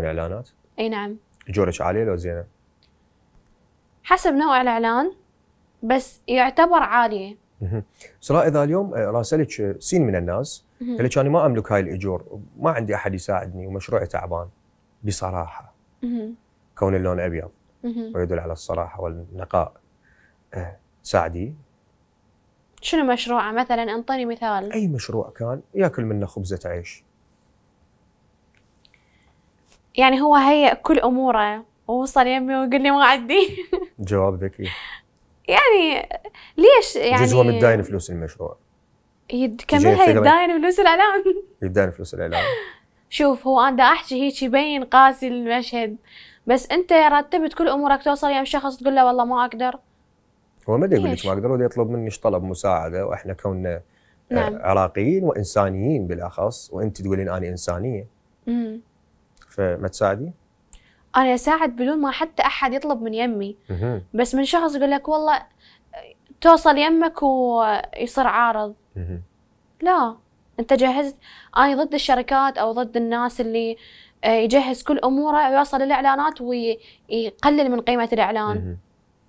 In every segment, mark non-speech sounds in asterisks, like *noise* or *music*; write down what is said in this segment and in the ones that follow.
من اعلانات؟ اي نعم اجورك عاليه لو زينه؟ حسب نوع الاعلان بس يعتبر عاليه سراء اذا اليوم آه، راسلك آه، سين من الناس قالت انا ما املك هاي الاجور ما عندي احد يساعدني ومشروعي تعبان بصراحه كون اللون ابيض ويدل على الصراحه والنقاء تساعدي آه، شنو مشروعه مثلا انطيني مثال اي مشروع كان ياكل منه خبزه عيش يعني هو هيأ كل أموره ووصل يمي وقال لي ما عندي *laughs* جواب ذكي يعني ليش يعني جزء هو متداين فلوس المشروع كملها يتداين فلوس الاعلان *laughs* يداين فلوس الاعلان شوف هو انا احكي هيك يبين قاسي المشهد بس انت رتبت كل امورك توصل يم شخص تقول له والله ما اقدر هو ما يقول لك ما اقدر ودي يطلب مني طلب مساعده واحنا كوننا آه، نعم. عراقيين وانسانيين بالاخص وانت تقولين انا انسانيه امم فما تساعدي؟ انا اساعد بدون ما حتى احد يطلب من يمي مه. بس من شخص يقول لك والله توصل يمك ويصير عارض مه. لا انت جهزت انا ضد الشركات او ضد الناس اللي آه، يجهز كل اموره ويوصل الاعلانات ويقلل من قيمه الاعلان مه.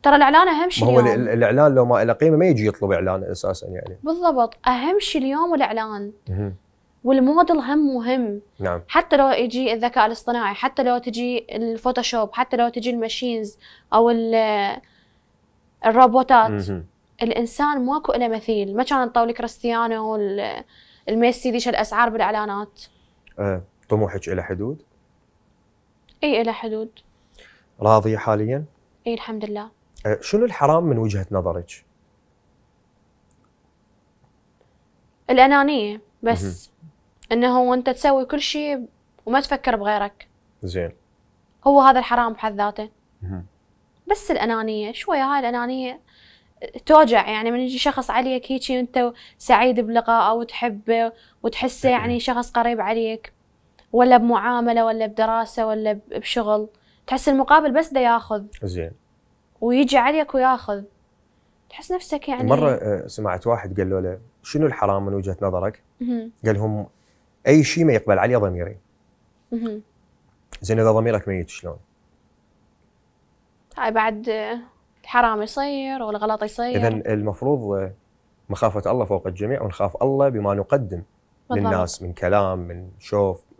ترى الاعلان اهم شيء هو اليوم. الاعلان لو ما له قيمه ما يجي يطلب اعلان اساسا يعني بالضبط اهم شيء اليوم الاعلان والموديل هم مهم نعم. حتى لو يجي الذكاء الاصطناعي حتى لو تجي الفوتوشوب حتى لو تجي الماشينز او الروبوتات مم. الانسان ماكو له مثيل ما كان نطول كريستيانو الميسي ذيش الاسعار بالاعلانات أه. طموحك الى حدود اي الى حدود راضيه حاليا اي الحمد لله أه. شنو الحرام من وجهه نظرك الانانيه بس مم. انه انت تسوي كل شيء وما تفكر بغيرك زين هو هذا الحرام بحد ذاته بس الانانيه شويه هاي الانانيه توجع يعني من يجي شخص عليك هيك انت سعيد بلقائه وتحبه وتحسه يعني شخص قريب عليك ولا بمعامله ولا بدراسه ولا بشغل تحس المقابل بس ده ياخذ زين ويجي عليك وياخذ تحس نفسك يعني مره آه، سمعت واحد قالوا له شنو الحرام من وجهه نظرك؟ قال لهم اي شيء ما يقبل عليه ضميري زين اذا ضميرك ميت شلون؟ هاي طيب، بعد الحرام يصير والغلط يصير اذا المفروض مخافه الله فوق الجميع ونخاف الله بما نقدم بالضبط. للناس من كلام من شوف